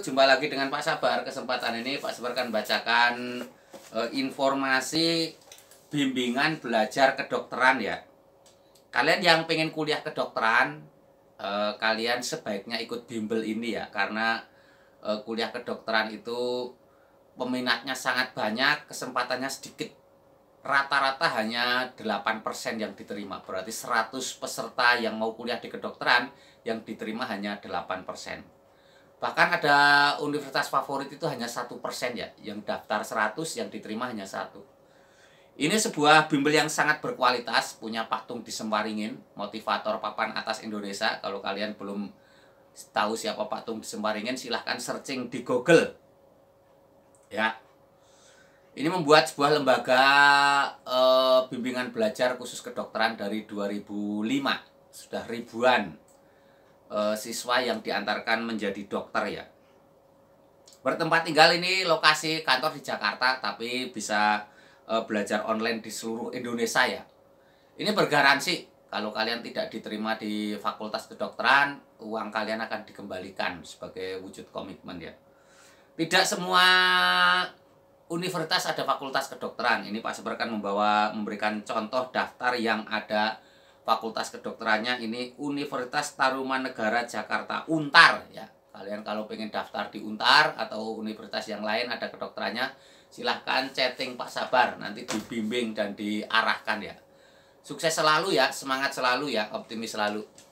jumpa lagi dengan Pak Sabar. Kesempatan ini Pak Sabar akan bacakan e, informasi bimbingan belajar kedokteran ya. Kalian yang pengen kuliah kedokteran, e, kalian sebaiknya ikut bimbel ini ya, karena e, kuliah kedokteran itu peminatnya sangat banyak, kesempatannya sedikit. Rata-rata hanya 8% yang diterima. Berarti 100 peserta yang mau kuliah di kedokteran yang diterima hanya 8% bahkan ada universitas favorit itu hanya satu persen ya yang daftar 100 yang diterima hanya satu ini sebuah bimbel yang sangat berkualitas punya patung di Sembaringin motivator papan atas Indonesia kalau kalian belum tahu siapa patung di Sembaringin silahkan searching di Google ya ini membuat sebuah lembaga e, bimbingan belajar khusus kedokteran dari 2005 sudah ribuan Eh, siswa yang diantarkan menjadi dokter ya. Bertempat tinggal ini lokasi kantor di Jakarta tapi bisa eh, belajar online di seluruh Indonesia ya. Ini bergaransi kalau kalian tidak diterima di Fakultas Kedokteran, uang kalian akan dikembalikan sebagai wujud komitmen ya. Tidak semua universitas ada fakultas kedokteran. Ini Pak Seberkan membawa memberikan contoh daftar yang ada Fakultas Kedokterannya ini Universitas Tarumanegara Jakarta Untar ya. Kalian kalau pengen daftar di Untar atau universitas yang lain ada kedokterannya, silahkan chatting Pak Sabar nanti dibimbing dan diarahkan ya. Sukses selalu ya, semangat selalu ya, optimis selalu.